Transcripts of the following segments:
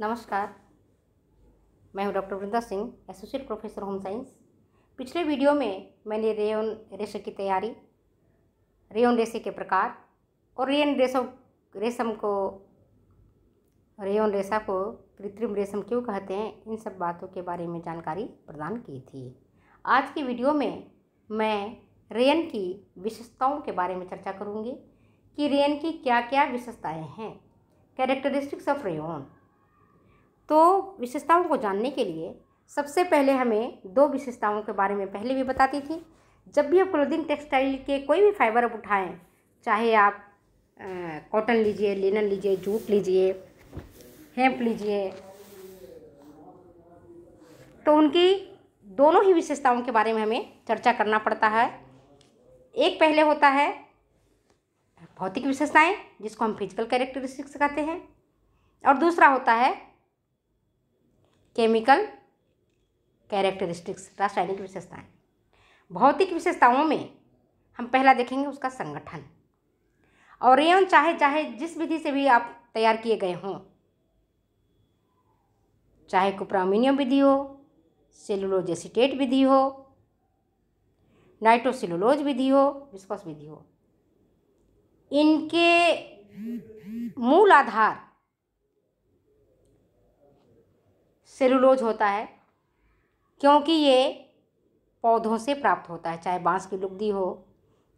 नमस्कार मैं हूं doctor Vrinda Singh associate professor home science पिछले वीडियो में मैंने रेयन रेशे की तैयारी रेयन रेशे के प्रकार और रेयन रेशो रेशम को रेयन रेशा को कृत्रिम रेशम क्यों कहते हैं इन सब बातों के बारे में जानकारी प्रदान की थी आज की वीडियो में मैं रेयन की विशेषताओं के बारे में चर्चा करूँगी कि रेयन की क्या क्या विशेषताएँ हैं कैरेक्टरिस्टिक्स ऑफ रेयन तो विशेषताओं को जानने के लिए सबसे पहले हमें दो विशेषताओं के बारे में पहले भी बताती थी जब भी आप क्लोथिंग टेक्सटाइल के कोई भी फाइबर आप उठाएँ चाहे आप कॉटन लीजिए लिनन लीजिए जूट लीजिए हेम्प लीजिए तो उनकी दोनों ही विशेषताओं के बारे में हमें चर्चा करना पड़ता है एक पहले होता है भौतिक विशेषताएं जिसको हम फिजिकल कैरेक्टरिस्टिक्स कहते हैं और दूसरा होता है केमिकल कैरेक्टरिस्टिक्स रासायनिक विशेषताएं भौतिक विशेषताओं में हम पहला देखेंगे उसका संगठन और एवं चाहे चाहे जिस विधि से भी आप तैयार किए गए हों चाहे कुप्रामीनियम विधि हो सेलुलोज एसिटेट विधि हो नाइट्रोसेलुलोज विधि हो विस्कोस विधि हो इनके मूल आधार सेलुलोज होता है क्योंकि ये पौधों से प्राप्त होता है चाहे बांस की लुगदी हो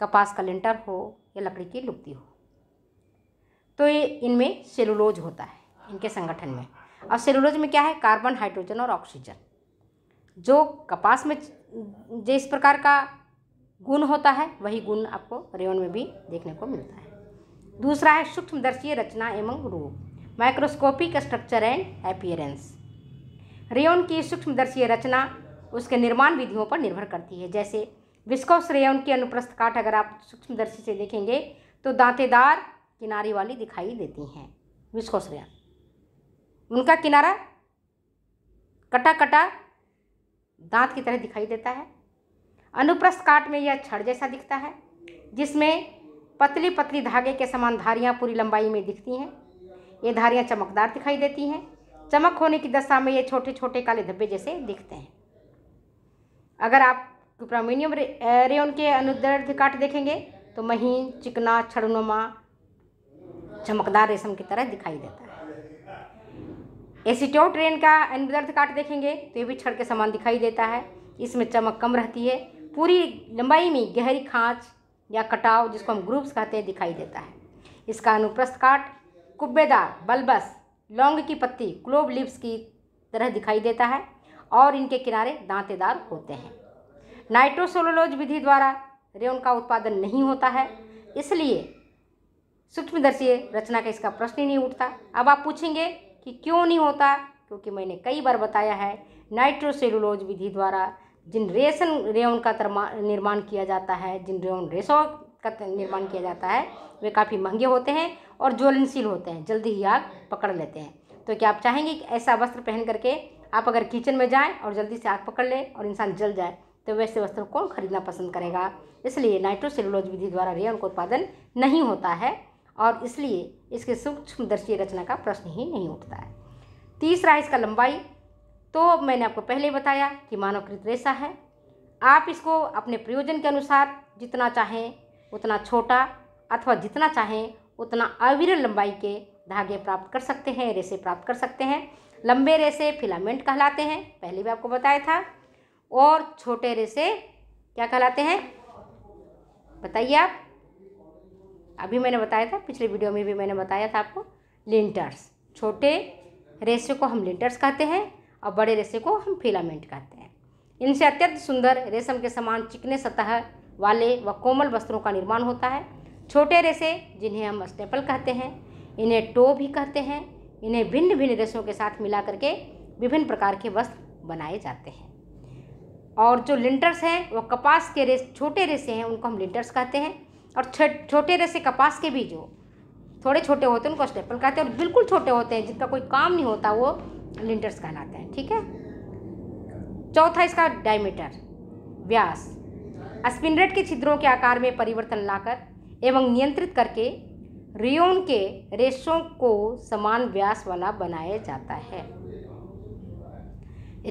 कपास का लिंटर हो या लकड़ी की लुगदी हो तो ये इनमें सेलुलोज होता है इनके संगठन में अब सेलुलोज में क्या है कार्बन हाइड्रोजन और ऑक्सीजन जो कपास में जिस प्रकार का गुण होता है वही गुण आपको रेवन में भी देखने को मिलता है दूसरा है सूक्ष्मदर्शीय रचना एवं रूप microscopic structure and appearance rayon की सूक्ष्मदर्शी रचना उसके निर्माण विधियों पर निर्भर करती है जैसे विस्कोस रेयन की अनुप्रस्थ काट अगर आप सूक्ष्मदर्शी से देखेंगे तो दांतेदार किनारे वाली दिखाई देती हैं विस्कोस रेयन उनका किनारा कटा कटा दांत की तरह दिखाई देता है अनुप्रस्थ काट में यह छड़ जैसा दिखता है जिसमें पतली पतली धागे के समान धारियाँ पूरी लंबाई में दिखती हैं ये धारियाँ चमकदार दिखाई देती हैं चमक होने की दशा में ये छोटे छोटे काले धब्बे जैसे दिखते हैं अगर आप क्यूप्रामीनियम रे, रेन के अनुदर्ध काट देखेंगे तो महीन चिकना छड़नुमा चमकदार रेशम की तरह दिखाई देता है एसीटोट रेन का अनुदर्ध काट देखेंगे तो ये भी छड़ के समान दिखाई देता है इसमें चमक कम रहती है पूरी लंबाई में गहरी खाँच या कटाव जिसको हम ग्रुप्स कहते हैं दिखाई देता है इसका अनुप्रस्थ काट कुब्बेदार बलबस लौंग की पत्ती क्लोव लिप्स की तरह दिखाई देता है और इनके किनारे दांतेदार होते हैं नाइट्रोसोलोलोज विधि द्वारा रेउन का उत्पादन नहीं होता है इसलिए सूक्ष्मदर्शीय रचना का इसका प्रश्न ही नहीं उठता अब आप पूछेंगे कि क्यों नहीं होता क्योंकि मैंने कई बार बताया है नाइट्रोसेलुलोज विधि द्वारा जिन रेशन रेउन का निर्माण किया जाता है जिन रेउन रेशों का निर्माण किया जाता है वे काफ़ी महंगे होते हैं और ज्वलनशील होते हैं जल्दी ही आग पकड़ लेते हैं तो क्या आप चाहेंगे कि ऐसा वस्त्र पहन करके आप अगर किचन में जाएं और जल्दी से आग पकड़ लें और इंसान जल जाए तो वैसे वस्त्र कौन खरीदना पसंद करेगा इसलिए नाइट्रोसेलुलोज विधि द्वारा रेयन का उत्पादन नहीं होता है और इसलिए इसके सूक्ष्म सूक्ष्मदर्शी रचना का प्रश्न ही नहीं उठता है तीसरा इसका लंबाई तो मैंने आपको पहले बताया कि मानवकृत रेशा है आप इसको अपने प्रयोजन के अनुसार जितना चाहें उतना छोटा अथवा जितना चाहें उतना अविरल लंबाई के धागे प्राप्त कर सकते हैं रेसे प्राप्त कर सकते हैं लंबे रेसे फिलामेंट कहलाते हैं पहले भी आपको बताया था और छोटे रेसे क्या कहलाते हैं बताइए आप अभी मैंने बताया था पिछले वीडियो में भी मैंने बताया था आपको लिंटर्स छोटे रेसे को हम लिंटर्स कहते हैं और बड़े रेसे को हम फिलामेंट कहते हैं इनसे अत्यंत सुंदर रेशम के समान चिकने सतह वाले व वा कोमल वस्त्रों का निर्माण होता है छोटे रेसे जिन्हें हम स्टेपल कहते हैं इन्हें टो भी कहते हैं इन्हें भिन्न भिन्न रेसों के साथ मिला करके विभिन्न प्रकार के वस्त्र बनाए जाते हैं और जो लिंटर्स हैं वो कपास के रेस छोटे रेसे हैं उनको हम लिंटर्स कहते हैं और छोटे रेसे कपास के भी जो थोड़े छोटे होते हैं उनको स्टेपल कहते हैं और बिल्कुल छोटे होते हैं जिनका कोई काम नहीं होता वो लिंटर्स कहलाते हैं ठीक है चौथा इसका डायमीटर व्यास स्पिनरेट के छिद्रों के आकार में परिवर्तन लाकर एवं नियंत्रित करके रियोन के रेशों को समान व्यास वाला बनाया जाता है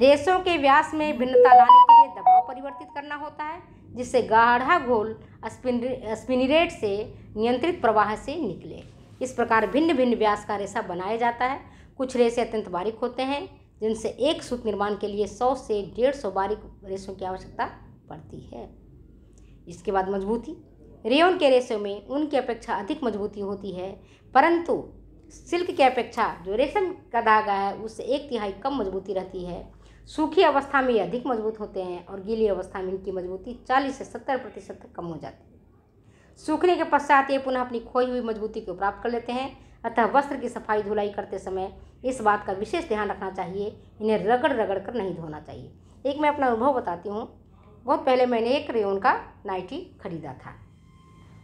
रेशों के व्यास में भिन्नता लाने के लिए दबाव परिवर्तित करना होता है जिससे गाढ़ा घोल स्पिनरेट से नियंत्रित प्रवाह से निकले इस प्रकार भिन्न भिन्न व्यास का रेशा बनाया जाता है कुछ रेशे अत्यंत बारीक होते हैं जिनसे एक सूत निर्माण के लिए सौ से डेढ़ सौ बारीक रेशों की आवश्यकता पड़ती है इसके बाद मजबूती रेयन के रेशों में ऊन की अपेक्षा अधिक मजबूती होती है परंतु सिल्क की अपेक्षा जो रेशम का धागा है उससे एक तिहाई कम मजबूती रहती है सूखी अवस्था में ये अधिक मजबूत होते हैं और गीली अवस्था में इनकी मजबूती 40 से 70 प्रतिशत तक कम हो जाती है सूखने के पश्चात ये पुनः अपनी खोई हुई मजबूती को प्राप्त कर लेते हैं अतः वस्त्र की सफाई धुलाई करते समय इस बात का विशेष ध्यान रखना चाहिए इन्हें रगड़ रगड़ कर नहीं धोना चाहिए एक मैं अपना अनुभव बताती हूँ बहुत पहले मैंने एक रेयन का नाइटी खरीदा था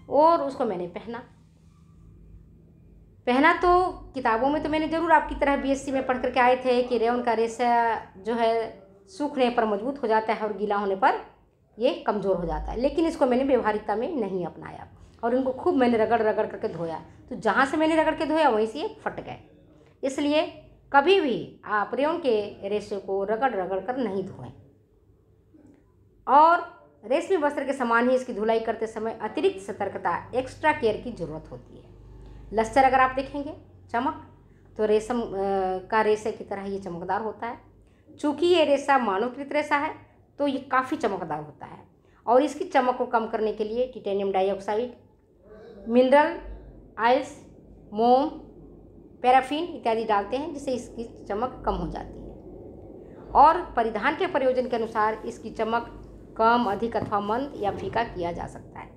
और उसको मैंने पहना पहना तो किताबों में तो मैंने ज़रूर आपकी तरह बीएससी में पढ़ करके आए थे कि रेवन का रेशा जो है सूखने पर मजबूत हो जाता है और गीला होने पर ये कमज़ोर हो जाता है लेकिन इसको मैंने व्यवहारिकता में नहीं अपनाया और उनको खूब मैंने रगड़ रगड़ करके धोया तो जहाँ से मैंने रगड़ के धोया वहीं से ये फट गए इसलिए कभी भी आप रेवन के रेशे को रगड़ रगड़ कर नहीं धोएं और रेशमी वस्त्र के समान ही इसकी धुलाई करते समय अतिरिक्त सतर्कता एक्स्ट्रा केयर की जरूरत होती है लस्टर अगर आप देखेंगे चमक तो रेशम का रेशे की तरह ये चमकदार होता है चूँकि ये रेशा मानवकृत रेशा है तो ये काफ़ी चमकदार होता है और इसकी चमक को कम करने के लिए टिटेनियम डाइऑक्साइड मिनरल आइल्स मोम पैराफिन इत्यादि डालते हैं जिससे इसकी चमक कम हो जाती है और परिधान के प्रयोजन के अनुसार इसकी चमक कम अधिक अथवा मंद या फीका किया जा सकता है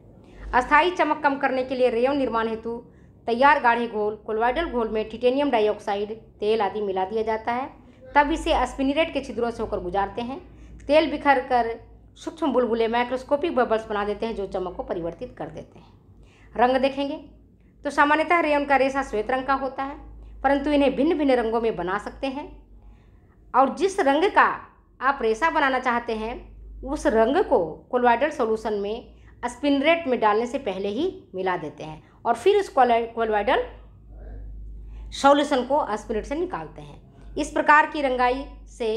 अस्थायी चमक कम करने के लिए रेयम निर्माण हेतु तैयार गाढ़े घोल कोलवाइडल घोल में टिटेनियम डाइऑक्साइड तेल आदि मिला दिया जाता है तब इसे एस्पिनिरेट के छिद्रों से होकर गुजारते हैं तेल बिखर कर सूक्ष्म बुलबुले माइक्रोस्कोपिक बबल्स बना देते हैं जो चमक को परिवर्तित कर देते हैं रंग देखेंगे तो सामान्यतः रेयन का रेशा श्वेत रंग का होता है परंतु इन्हें भिन्न भिन्न रंगों में बना सकते हैं और जिस रंग का आप रेशा बनाना चाहते हैं उस रंग को कोलवाइडल सॉल्यूशन में स्पिनरेट में डालने से पहले ही मिला देते हैं और फिर उस कोलवाइडल सॉल्यूशन को स्पिनरेट से निकालते हैं इस प्रकार की रंगाई से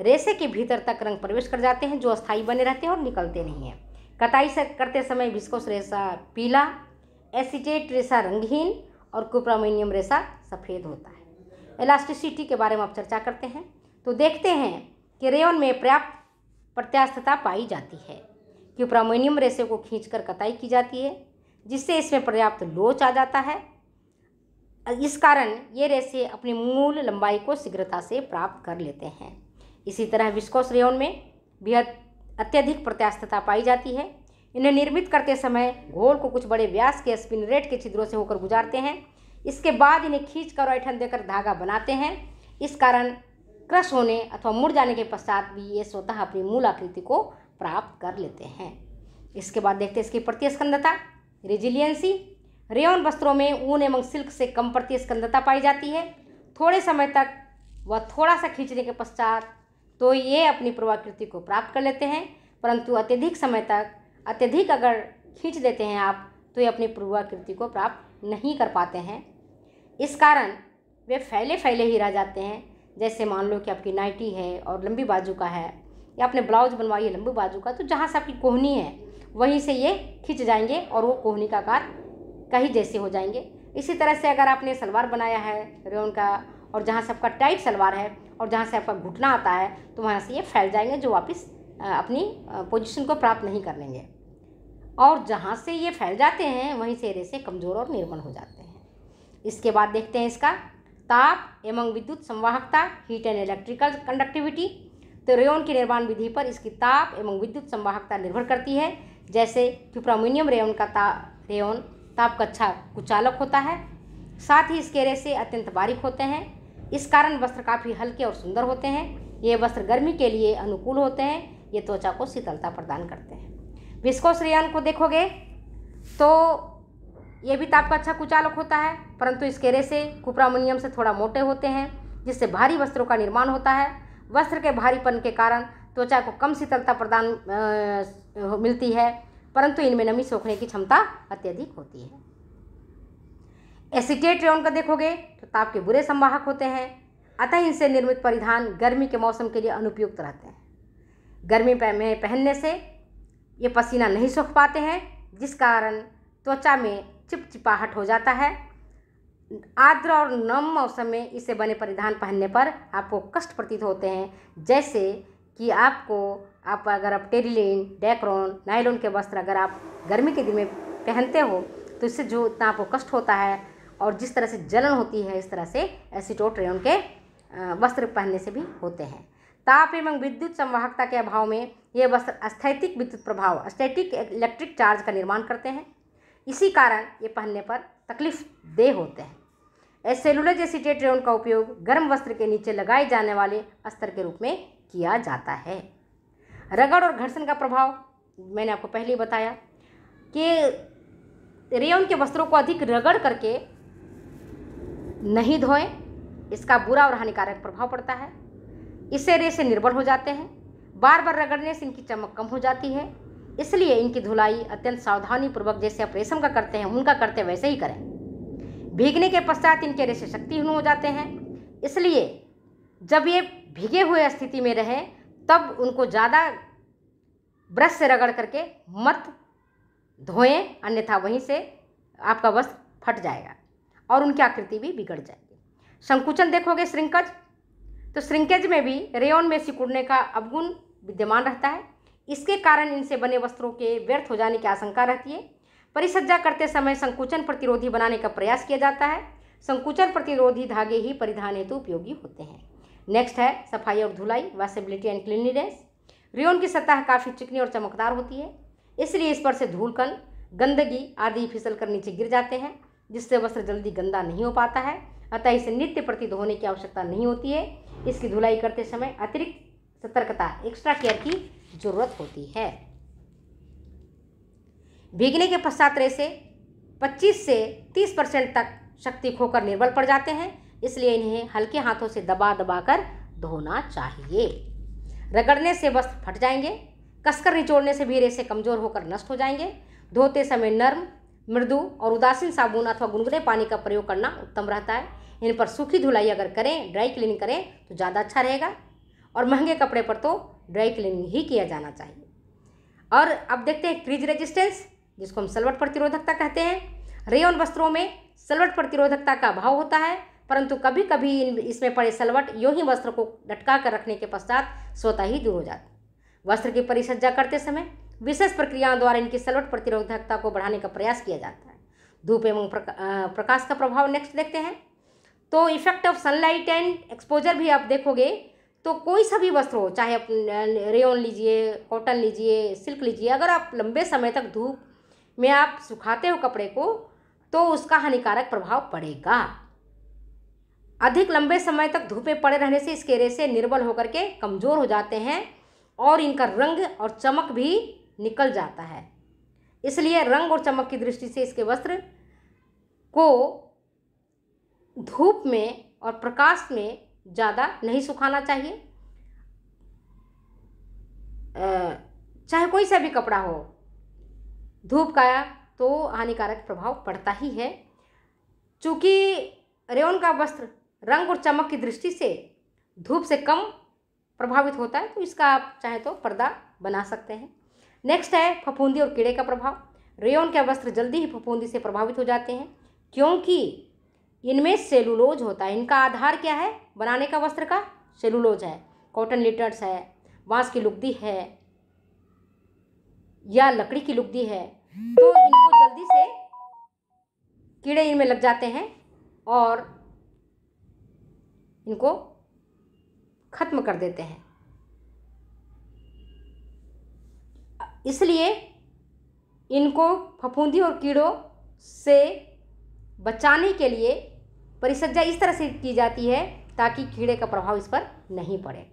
रेसे के भीतर तक रंग प्रवेश कर जाते हैं जो अस्थाई बने रहते हैं और निकलते नहीं हैं कताई से करते समय विस्कोस रेसा पीला एसिटेट रेसा रंगहीन और कुप्रामीनियम रेसा सफ़ेद होता है इलास्टिसिटी के बारे में आप चर्चा करते हैं तो देखते हैं कि रेयन में पर्याप्त प्रत्यास्थता पाई जाती है क्यूप्रामोनियम रेशे को खींचकर कताई की जाती है जिससे इसमें पर्याप्त लोच आ जाता है इस कारण ये रेशे अपनी मूल लंबाई को शीघ्रता से प्राप्त कर लेते हैं इसी तरह विस्कोस रेयन में बेहद अत्यधिक प्रत्यास्थता पाई जाती है इन्हें निर्मित करते समय घोल को कुछ बड़े व्यास के स्पिनरेट के छिद्रों से होकर गुजारते हैं इसके बाद इन्हें खींच कर ऐठन देकर धागा बनाते हैं इस कारण क्रश होने अथवा मुड़ जाने के पश्चात भी ये स्वतः अपनी मूल आकृति को प्राप्त कर लेते हैं इसके बाद देखते हैं इसकी प्रतिस्कंदता रिजिलियंसी रेयन वस्त्रों में ऊन एवं सिल्क से कम प्रतिस्कंदता पाई जाती है थोड़े समय तक व थोड़ा सा खींचने के पश्चात तो ये अपनी पूर्वाकृति को प्राप्त कर लेते हैं परंतु अत्यधिक समय तक अत्यधिक अगर खींच देते हैं आप तो ये अपनी पूर्वाकृति को प्राप्त नहीं कर पाते हैं इस कारण वे फैले फैले ही रह जाते हैं जैसे मान लो कि आपकी नाइटी है और लंबी बाजू का है या आपने ब्लाउज बनवाई है लंबी बाजू का तो जहाँ से आपकी कोहनी है वहीं से ये खिंच जाएंगे और वो कोहनी का आकार कहीं जैसे हो जाएंगे इसी तरह से अगर आपने सलवार बनाया है रेउन का और जहाँ से आपका टाइट सलवार है और जहाँ से आपका घुटना आता है तो वहाँ से ये फैल जाएंगे जो वापस अपनी पोजिशन को प्राप्त नहीं कर लेंगे और जहाँ से ये फैल जाते हैं वहीं से रेसे कमज़ोर और निर्मल हो जाते हैं इसके बाद देखते हैं इसका ताप एवं विद्युत संवाहकता हीट एंड इलेक्ट्रिकल कंडक्टिविटी तो रेयन की निर्माण विधि पर इसकी ताप एवं विद्युत संवाहकता निर्भर करती है जैसे क्यूप्रामोनियम रेयन का ता रेयन ताप का अच्छा कुचालक होता है साथ ही इसके रेसे अत्यंत बारीक होते हैं इस कारण वस्त्र काफ़ी हल्के और सुंदर होते हैं ये वस्त्र गर्मी के लिए अनुकूल होते हैं ये त्वचा को शीतलता प्रदान करते हैं विस्कोस रेयन को देखोगे तो ये भी ताप का अच्छा कुचालक होता है परंतु इसके रेसे कुपरामोनियम कुप्रामोनियम से थोड़ा मोटे होते हैं जिससे भारी वस्त्रों का निर्माण होता है वस्त्र के भारीपन के कारण त्वचा को कम शीतलता प्रदान मिलती है परंतु इनमें नमी सोखने की क्षमता अत्यधिक होती है एसिटेट रेन का देखोगे तो ताप के बुरे संवाहक होते हैं अतः इनसे निर्मित परिधान गर्मी के मौसम के लिए अनुपयुक्त रहते हैं गर्मी में पहनने से ये पसीना नहीं सोख पाते हैं जिस कारण त्वचा में चिपचिपाहट हो जाता है आर्द्र और नम मौसम में इसे बने परिधान पहनने पर आपको कष्ट प्रतीत होते हैं जैसे कि आपको आप अगर आप टेरिलिन डेकरोन नायलोन के वस्त्र अगर आप गर्मी के दिन में पहनते हो तो इससे जो इतना आपको कष्ट होता है और जिस तरह से जलन होती है इस तरह से एसिटोट्रेन के वस्त्र पहनने से भी होते हैं ताप एवं विद्युत संवाहकता के अभाव में ये वस्त्र अस्थैतिक विद्युत प्रभाव अस्थैतिक इलेक्ट्रिक चार्ज का निर्माण करते हैं इसी कारण ये पहनने पर तकलीफ देह होते हैं एसेलुलज एसिटेट रेउन का उपयोग गर्म वस्त्र के नीचे लगाए जाने वाले अस्तर के रूप में किया जाता है रगड़ और घर्षण का प्रभाव मैंने आपको पहले ही बताया कि रेउन के वस्त्रों को अधिक रगड़ करके नहीं धोएं इसका बुरा और हानिकारक प्रभाव पड़ता है इससे रेसे निर्बल हो जाते हैं बार बार रगड़ने से इनकी चमक कम हो जाती है इसलिए इनकी धुलाई अत्यंत सावधानीपूर्वक जैसे आप रेशम का करते हैं उनका करते वैसे ही करें भीगने के पश्चात इनके रेशे शक्तिहीन हो जाते हैं इसलिए जब ये भीगे हुए स्थिति में रहें तब उनको ज़्यादा ब्रश से रगड़ करके मत धोएं अन्यथा वहीं से आपका वस्त्र फट जाएगा और उनकी आकृति भी बिगड़ जाएगी संकुचन देखोगे श्रृंकज तो श्रृंकज में भी रेयन में सिकुड़ने का अवगुण विद्यमान रहता है इसके कारण इनसे बने वस्त्रों के व्यर्थ हो जाने की आशंका रहती है परिसज्जा करते समय संकुचन प्रतिरोधी बनाने का प्रयास किया जाता है संकुचन प्रतिरोधी धागे ही परिधान हेतु उपयोगी होते हैं नेक्स्ट है सफाई और धुलाई वासेबिलिटी एंड क्लिनलीनेस रियोन की सतह काफ़ी चिकनी और चमकदार होती है इसलिए इस पर से धूलकन गंदगी आदि फिसल कर नीचे गिर जाते हैं जिससे वस्त्र जल्दी गंदा नहीं हो पाता है अतः इसे नित्य प्रति धोने की आवश्यकता नहीं होती है इसकी धुलाई करते समय अतिरिक्त सतर्कता एक्स्ट्रा केयर की जरूरत होती है भीगने के पश्चात रेसे 25 से 30 परसेंट तक शक्ति खोकर निर्बल पड़ जाते हैं इसलिए इन्हें हल्के हाथों से दबा दबा कर धोना चाहिए रगड़ने से वस्त्र फट जाएंगे कसकर निचोड़ने से भी रेसे कमजोर होकर नष्ट हो जाएंगे धोते समय नर्म मृदु और उदासीन साबुन अथवा गुनगुने पानी का प्रयोग करना उत्तम रहता है इन पर सूखी धुलाई अगर करें ड्राई क्लीनिंग करें तो ज़्यादा अच्छा रहेगा और महंगे कपड़े पर तो ड्राई क्लीनिंग ही किया जाना चाहिए और अब देखते हैं क्रीज रेजिस्टेंस जिसको हम सलवट प्रतिरोधकता कहते हैं रेयन वस्त्रों में सलवट प्रतिरोधकता का अभाव होता है परंतु कभी कभी इसमें पड़े सलवट यूँ ही वस्त्र को लटका कर रखने के पश्चात स्वतः ही दूर हो जाते वस्त्र की परिसज्जा करते समय विशेष प्रक्रियाओं द्वारा इनकी सलवट प्रतिरोधकता को बढ़ाने का प्रयास किया जाता है धूप एवं प्रकाश का प्रभाव नेक्स्ट देखते हैं तो effect of sunlight and exposure भी आप देखोगे तो कोई सा भी वस्त्र हो चाहे आप रेयन लीजिए कॉटन लीजिए सिल्क लीजिए अगर आप लंबे समय तक धूप में आप सुखाते हो कपड़े को तो उसका हानिकारक प्रभाव पड़ेगा अधिक लंबे समय तक धूप में पड़े रहने से इसके रेसे निर्बल होकर के कमज़ोर हो जाते हैं और इनका रंग और चमक भी निकल जाता है इसलिए रंग और चमक की दृष्टि से इसके वस्त्र को धूप में और प्रकाश में ज़्यादा नहीं सुखाना चाहिए चाहे कोई सा भी कपड़ा हो धूप का तो हानिकारक प्रभाव पड़ता ही है चूँकि रेवन का वस्त्र रंग और चमक की दृष्टि से धूप से कम प्रभावित होता है तो इसका आप चाहे तो पर्दा बना सकते हैं नेक्स्ट है फफूंदी और कीड़े का प्रभाव रेयन के वस्त्र जल्दी ही फफूंदी से प्रभावित हो जाते हैं क्योंकि इनमें सेलुलोज होता है इनका आधार क्या है बनाने का वस्त्र का सेलुलोज है कॉटन लिटर्स है बांस की लुगदी है या लकड़ी की लुगदी है तो इनको जल्दी से कीड़े इनमें लग जाते हैं और इनको ख़त्म कर देते हैं इसलिए इनको फफूंदी और कीड़ों से बचाने के लिए परिसज्जा इस तरह से की जाती है ताकि कीड़े का प्रभाव इस पर नहीं पड़े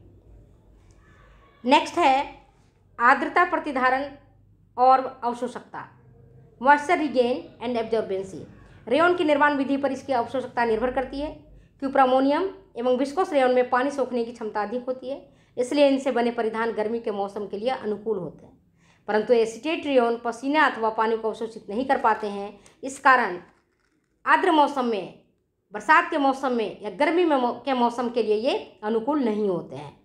नेक्स्ट है आर्द्रता प्रतिधारण और अवशोषकता moisture regain and absorbency rayon की निर्माण विधि पर इसकी अवशोषकता निर्भर करती है क्यूप्रामोनियम एवं विस्कोस रेयन में पानी सोखने की क्षमता अधिक होती है इसलिए इनसे बने परिधान गर्मी के मौसम के लिए अनुकूल होते हैं परंतु एसिटेट रेयन पसीना अथवा पानी को अवशोषित नहीं कर पाते हैं इस कारण आर्द्र मौसम में बरसात के मौसम में या गर्मी में के मौसम के लिए ये अनुकूल नहीं होते हैं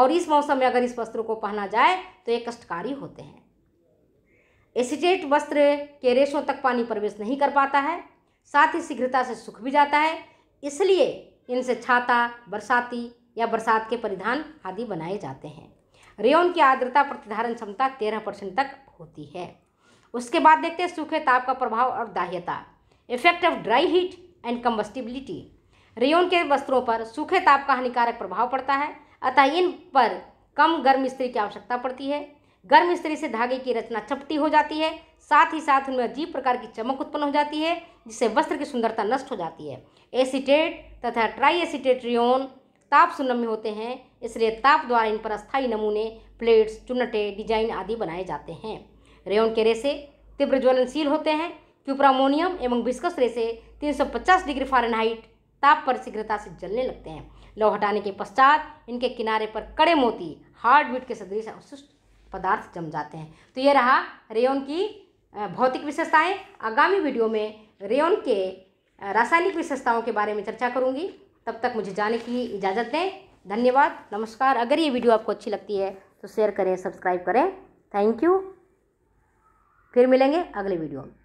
और इस मौसम में अगर इस वस्त्र को पहना जाए तो ये कष्टकारी होते हैं एसिटेट वस्त्र के रेशों तक पानी प्रवेश नहीं कर पाता है साथ ही शीघ्रता से सूख भी जाता है इसलिए इनसे छाता बरसाती या बरसात के परिधान आदि बनाए जाते हैं रेयन की आर्द्रता प्रतिधारण क्षमता तेरह परसेंट तक होती है उसके बाद देखते हैं सूखे ताप का प्रभाव और दाह्यता effect of dry heat and combustibility rayon के वस्त्रों पर सूखे ताप का हानिकारक प्रभाव पड़ता है अतः इन पर कम गर्म स्त्री की आवश्यकता पड़ती है गर्म स्त्री से धागे की रचना चपटी हो जाती है साथ ही साथ उनमें अजीब प्रकार की चमक उत्पन्न हो जाती है जिससे वस्त्र की सुंदरता नष्ट हो जाती है एसिटेट तथा ट्राई एसिटेट्रियोन ताप सुनम्य होते हैं इसलिए ताप द्वारा इन पर अस्थायी नमूने प्लेट्स चुनटे डिजाइन आदि बनाए जाते हैं रेयन के रेसे तीव्र ज्वलनशील होते हैं क्यूप्रामोनियम एवं बिस्कस रेसे 350 डिग्री फारेनहाइट ताप पर शीघ्रता से जलने लगते हैं लौ हटाने के पश्चात इनके किनारे पर कड़े मोती हार्ड बीट के सदृश अवशिष्ट पदार्थ जम जाते हैं तो ये रहा रेयन की भौतिक विशेषताएं आगामी वीडियो में रेयन के रासायनिक विशेषताओं के बारे में चर्चा करूंगी तब तक मुझे जाने की इजाज़त दें धन्यवाद नमस्कार अगर ये वीडियो आपको अच्छी लगती है तो शेयर करें सब्सक्राइब करें थैंक यू फिर मिलेंगे अगले वीडियो में